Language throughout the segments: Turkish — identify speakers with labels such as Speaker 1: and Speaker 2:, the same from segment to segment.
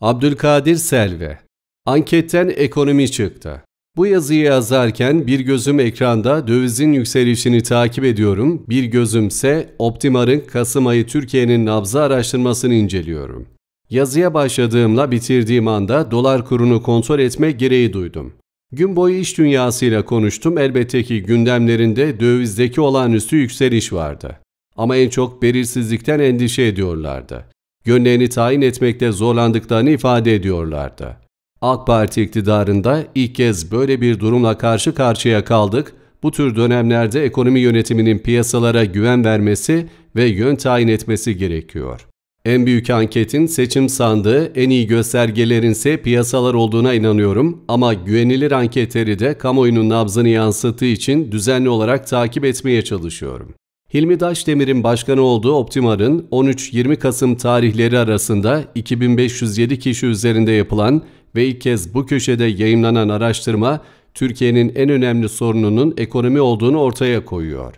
Speaker 1: Abdülkadir Selve Anketten ekonomi çıktı. Bu yazıyı yazarken bir gözüm ekranda dövizin yükselişini takip ediyorum, bir gözümse Optimar'ın Kasım ayı Türkiye'nin nabza araştırmasını inceliyorum. Yazıya başladığımla bitirdiğim anda dolar kurunu kontrol etme gereği duydum. Gün boyu iş dünyasıyla konuştum elbette ki gündemlerinde dövizdeki olağanüstü yükseliş vardı. Ama en çok belirsizlikten endişe ediyorlardı yönlerini tayin etmekte zorlandıklarını ifade ediyorlardı. AK Parti iktidarında ilk kez böyle bir durumla karşı karşıya kaldık, bu tür dönemlerde ekonomi yönetiminin piyasalara güven vermesi ve yön tayin etmesi gerekiyor. En büyük anketin seçim sandığı, en iyi göstergelerin ise piyasalar olduğuna inanıyorum ama güvenilir anketleri de kamuoyunun nabzını yansıttığı için düzenli olarak takip etmeye çalışıyorum. Hilmi Daşdemir'in başkanı olduğu Optimar'ın 13-20 Kasım tarihleri arasında 2507 kişi üzerinde yapılan ve ilk kez bu köşede yayınlanan araştırma Türkiye'nin en önemli sorununun ekonomi olduğunu ortaya koyuyor.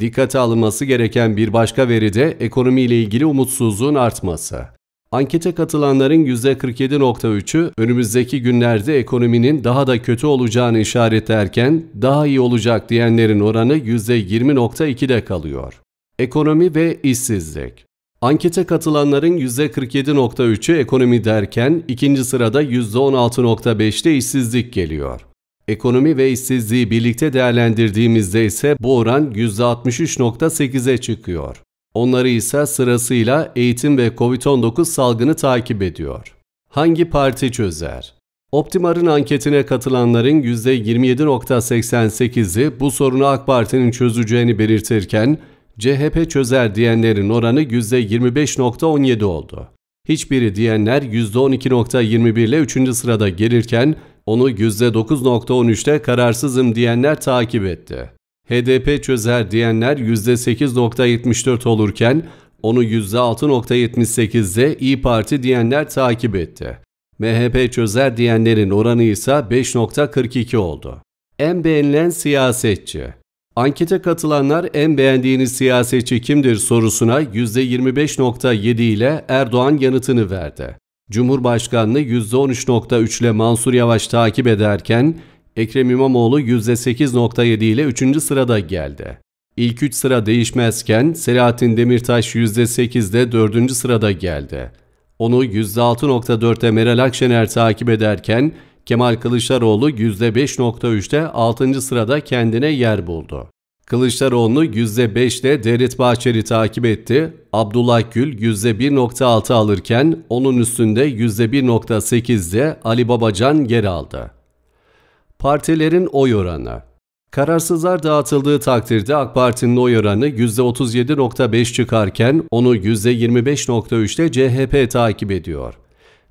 Speaker 1: Dikkate alınması gereken bir başka veri de ekonomiyle ilgili umutsuzluğun artması. Ankete katılanların %47.3'ü önümüzdeki günlerde ekonominin daha da kötü olacağını işaretlerken daha iyi olacak diyenlerin oranı %20.2'de kalıyor. Ekonomi ve işsizlik Ankete katılanların %47.3'ü ekonomi derken ikinci sırada %16.5'te işsizlik geliyor. Ekonomi ve işsizliği birlikte değerlendirdiğimizde ise bu oran %63.8'e çıkıyor. Onları ise sırasıyla eğitim ve COVID-19 salgını takip ediyor. Hangi parti çözer? Optimar'ın anketine katılanların %27.88'i bu sorunu AK Parti'nin çözeceğini belirtirken CHP çözer diyenlerin oranı %25.17 oldu. Hiçbiri diyenler %12.21 ile 3. sırada gelirken onu %9.13'te kararsızım diyenler takip etti. HDP çözer diyenler %8.74 olurken onu %6.78'de İyi Parti diyenler takip etti. MHP çözer diyenlerin oranı ise 5.42 oldu. En beğenilen siyasetçi Ankete katılanlar en beğendiğiniz siyasetçi kimdir sorusuna %25.7 ile Erdoğan yanıtını verdi. Cumhurbaşkanlığı %13.3 ile Mansur Yavaş takip ederken Ekrem İmamoğlu %8.7 ile 3. sırada geldi. İlk 3 sıra değişmezken Selahattin Demirtaş %8'de 4. sırada geldi. Onu %6.4'te Meral Akşener takip ederken Kemal Kılıçdaroğlu %5.3'te 6. sırada kendine yer buldu. Kılıçdaroğlu %5'te Devlet Bahçeli takip etti. Abdullah Gül %1.6 alırken onun üstünde %1.8'de Ali Babacan yer aldı. Partilerin oy oranı Kararsızlar dağıtıldığı takdirde AK Parti'nin oy oranı %37.5 çıkarken onu %25.3'te CHP takip ediyor.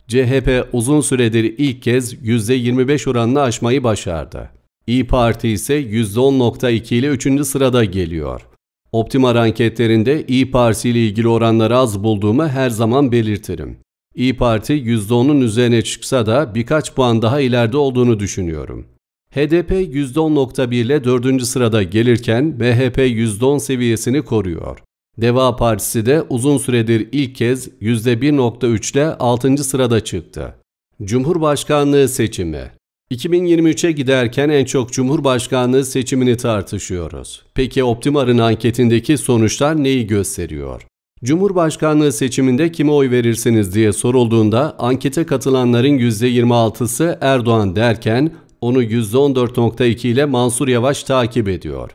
Speaker 1: CHP uzun süredir ilk kez %25 oranını aşmayı başardı. İyi Parti ise %10.2 ile 3. sırada geliyor. Optima anketlerinde İyi Parti ile ilgili oranları az bulduğumu her zaman belirtirim. İyi Parti %10'un üzerine çıksa da birkaç puan daha ileride olduğunu düşünüyorum. HDP %10.1 ile 4. sırada gelirken MHP %10 seviyesini koruyor. Deva Partisi de uzun süredir ilk kez %1.3 ile 6. sırada çıktı. Cumhurbaşkanlığı seçimi 2023'e giderken en çok Cumhurbaşkanlığı seçimini tartışıyoruz. Peki Optimar'ın anketindeki sonuçlar neyi gösteriyor? Cumhurbaşkanlığı seçiminde kime oy verirsiniz diye sorulduğunda ankete katılanların %26'sı Erdoğan derken onu %14.2 ile Mansur Yavaş takip ediyor.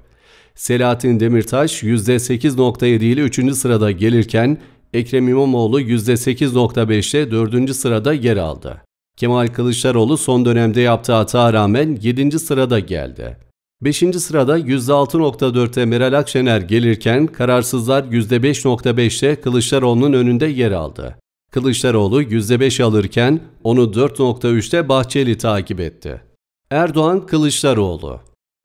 Speaker 1: Selahattin Demirtaş %8.7 ile 3. sırada gelirken Ekrem İmamoğlu %8.5'te 4. sırada yer aldı. Kemal Kılıçdaroğlu son dönemde yaptığı hata rağmen 7. sırada geldi. 5. sırada %6.4'te Meral Akşener gelirken kararsızlar %5.5'te Kılıçdaroğlu'nun önünde yer aldı. Kılıçdaroğlu %5 alırken onu 4.3'te Bahçeli takip etti. Erdoğan Kılıçdaroğlu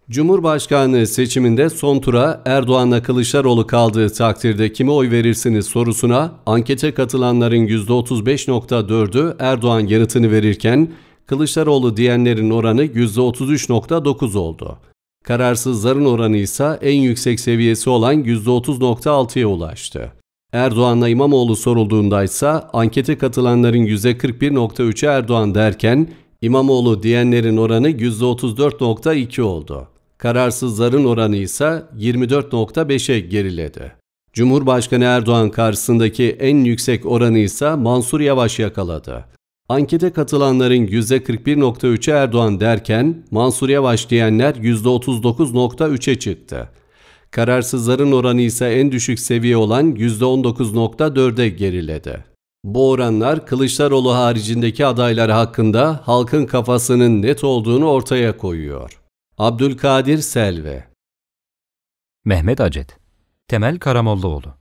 Speaker 1: Cumhurbaşkanlığı seçiminde son tura Erdoğan'la Kılıçdaroğlu kaldığı takdirde kime oy verirsiniz sorusuna ankete katılanların %35.4'ü Erdoğan yanıtını verirken Kılıçdaroğlu diyenlerin oranı %33.9 oldu. Kararsızların oranı ise en yüksek seviyesi olan %30.6'ya ulaştı. Erdoğan'la İmamoğlu sorulduğunda ise ankete katılanların %41.3'ü Erdoğan derken İmamoğlu diyenlerin oranı %34.2 oldu. Kararsızların oranı ise 24.5'e geriledi. Cumhurbaşkanı Erdoğan karşısındaki en yüksek oranı ise Mansur Yavaş yakaladı. Ankete katılanların %41.3'ü Erdoğan derken Mansur Yavaş diyenler %39.3'e çıktı. Kararsızların oranı ise en düşük seviye olan %19.4'e geriledi. Bu oranlar Kılıçdaroğlu haricindeki adaylar hakkında halkın kafasının net olduğunu ortaya koyuyor.
Speaker 2: Abdülkadir Selve Mehmet Acet Temel Karamollaoğlu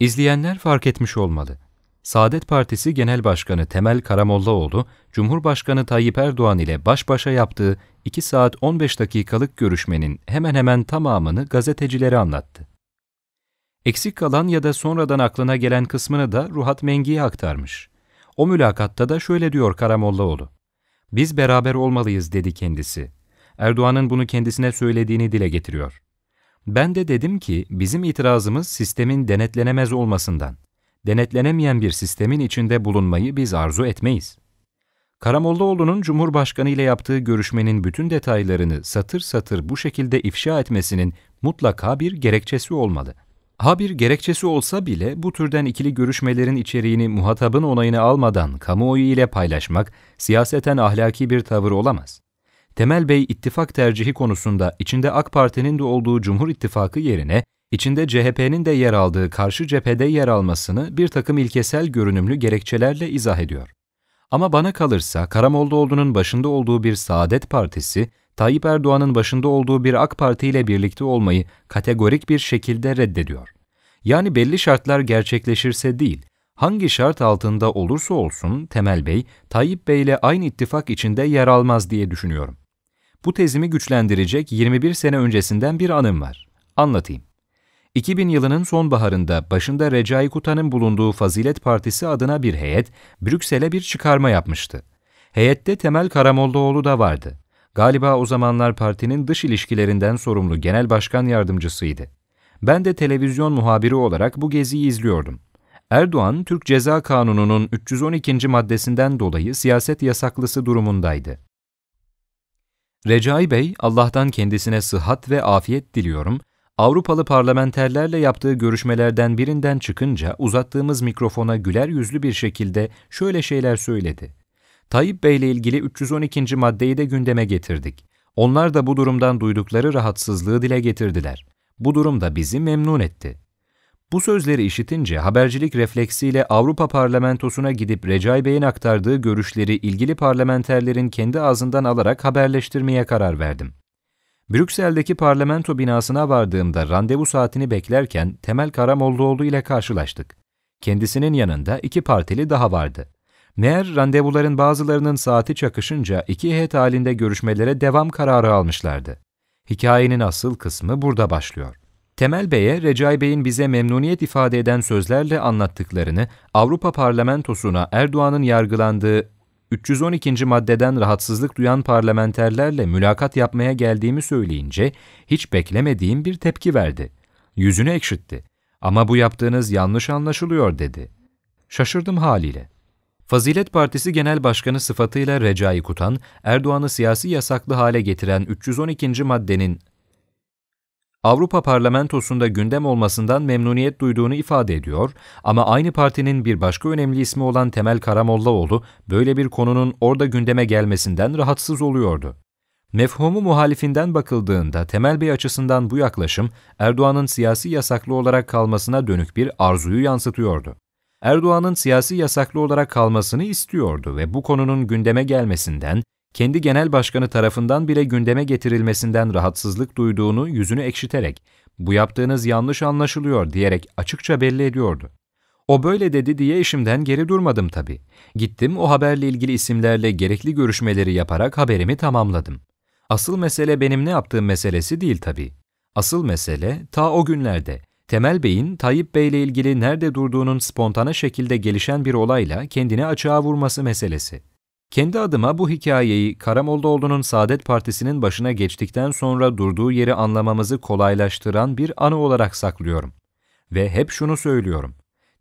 Speaker 2: İzleyenler fark etmiş olmalı. Saadet Partisi Genel Başkanı Temel Karamollaoğlu, Cumhurbaşkanı Tayyip Erdoğan ile baş başa yaptığı 2 saat 15 dakikalık görüşmenin hemen hemen tamamını gazetecilere anlattı. Eksik kalan ya da sonradan aklına gelen kısmını da Ruhat Mengi'ye aktarmış. O mülakatta da şöyle diyor Karamollaoğlu. Biz beraber olmalıyız dedi kendisi. Erdoğan'ın bunu kendisine söylediğini dile getiriyor. Ben de dedim ki bizim itirazımız sistemin denetlenemez olmasından. Denetlenemeyen bir sistemin içinde bulunmayı biz arzu etmeyiz. Karamollaoğlu'nun Cumhurbaşkanı ile yaptığı görüşmenin bütün detaylarını satır satır bu şekilde ifşa etmesinin mutlaka bir gerekçesi olmalı.'' Ha bir gerekçesi olsa bile bu türden ikili görüşmelerin içeriğini muhatabın onayını almadan kamuoyu ile paylaşmak siyaseten ahlaki bir tavır olamaz. Temel Bey ittifak tercihi konusunda içinde AK Parti'nin de olduğu Cumhur İttifakı yerine içinde CHP'nin de yer aldığı karşı cephede yer almasını bir takım ilkesel görünümlü gerekçelerle izah ediyor. Ama bana kalırsa Karamollaoğlu'nun başında olduğu bir Saadet Partisi Tayyip Erdoğan'ın başında olduğu bir AK Parti ile birlikte olmayı kategorik bir şekilde reddediyor. Yani belli şartlar gerçekleşirse değil, hangi şart altında olursa olsun Temel Bey, Tayyip Bey ile aynı ittifak içinde yer almaz diye düşünüyorum. Bu tezimi güçlendirecek 21 sene öncesinden bir anım var. Anlatayım. 2000 yılının sonbaharında başında Recai Kutan'ın bulunduğu Fazilet Partisi adına bir heyet Brüksel'e bir çıkarma yapmıştı. Heyette Temel Karamollaoğlu da vardı. Galiba o zamanlar partinin dış ilişkilerinden sorumlu genel başkan yardımcısıydı. Ben de televizyon muhabiri olarak bu geziyi izliyordum. Erdoğan, Türk Ceza Kanunu'nun 312. maddesinden dolayı siyaset yasaklısı durumundaydı. Recai Bey, Allah'tan kendisine sıhhat ve afiyet diliyorum, Avrupalı parlamenterlerle yaptığı görüşmelerden birinden çıkınca uzattığımız mikrofona güler yüzlü bir şekilde şöyle şeyler söyledi. Tayyip Bey ile ilgili 312. maddeyi de gündeme getirdik. Onlar da bu durumdan duydukları rahatsızlığı dile getirdiler. Bu durum da bizi memnun etti. Bu sözleri işitince habercilik refleksiyle Avrupa Parlamentosu'na gidip Recai Bey'in aktardığı görüşleri ilgili parlamenterlerin kendi ağzından alarak haberleştirmeye karar verdim. Brüksel'deki parlamento binasına vardığımda randevu saatini beklerken Temel Karamollaoğlu ile karşılaştık. Kendisinin yanında iki partili daha vardı. Meğer randevuların bazılarının saati çakışınca iki heyet halinde görüşmelere devam kararı almışlardı. Hikayenin asıl kısmı burada başlıyor. Temel Bey'e Recai Bey'in bize memnuniyet ifade eden sözlerle anlattıklarını Avrupa Parlamentosu'na Erdoğan'ın yargılandığı 312. maddeden rahatsızlık duyan parlamenterlerle mülakat yapmaya geldiğimi söyleyince hiç beklemediğim bir tepki verdi. Yüzünü ekşitti. Ama bu yaptığınız yanlış anlaşılıyor dedi. Şaşırdım haliyle. Fazilet Partisi Genel Başkanı sıfatıyla Recai Kutan, Erdoğan'ı siyasi yasaklı hale getiren 312. maddenin Avrupa Parlamentosu'nda gündem olmasından memnuniyet duyduğunu ifade ediyor ama aynı partinin bir başka önemli ismi olan Temel Karamollaoğlu böyle bir konunun orada gündeme gelmesinden rahatsız oluyordu. Mefhumu muhalifinden bakıldığında Temel Bey açısından bu yaklaşım Erdoğan'ın siyasi yasaklı olarak kalmasına dönük bir arzuyu yansıtıyordu. Erdoğan'ın siyasi yasaklı olarak kalmasını istiyordu ve bu konunun gündeme gelmesinden, kendi genel başkanı tarafından bile gündeme getirilmesinden rahatsızlık duyduğunu yüzünü ekşiterek, bu yaptığınız yanlış anlaşılıyor diyerek açıkça belli ediyordu. O böyle dedi diye işimden geri durmadım tabii. Gittim o haberle ilgili isimlerle gerekli görüşmeleri yaparak haberimi tamamladım. Asıl mesele benim ne yaptığım meselesi değil tabii. Asıl mesele ta o günlerde Temel Bey'in Tayyip ile ilgili nerede durduğunun spontane şekilde gelişen bir olayla kendini açığa vurması meselesi. Kendi adıma bu hikayeyi Karamollaoğlu'nun Saadet Partisi'nin başına geçtikten sonra durduğu yeri anlamamızı kolaylaştıran bir anı olarak saklıyorum. Ve hep şunu söylüyorum.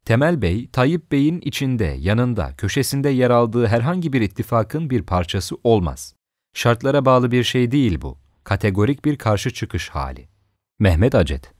Speaker 2: Temel Bey, Tayyip Bey'in içinde, yanında, köşesinde yer aldığı herhangi bir ittifakın bir parçası olmaz. Şartlara bağlı bir şey değil bu. Kategorik bir karşı çıkış hali. Mehmet Acet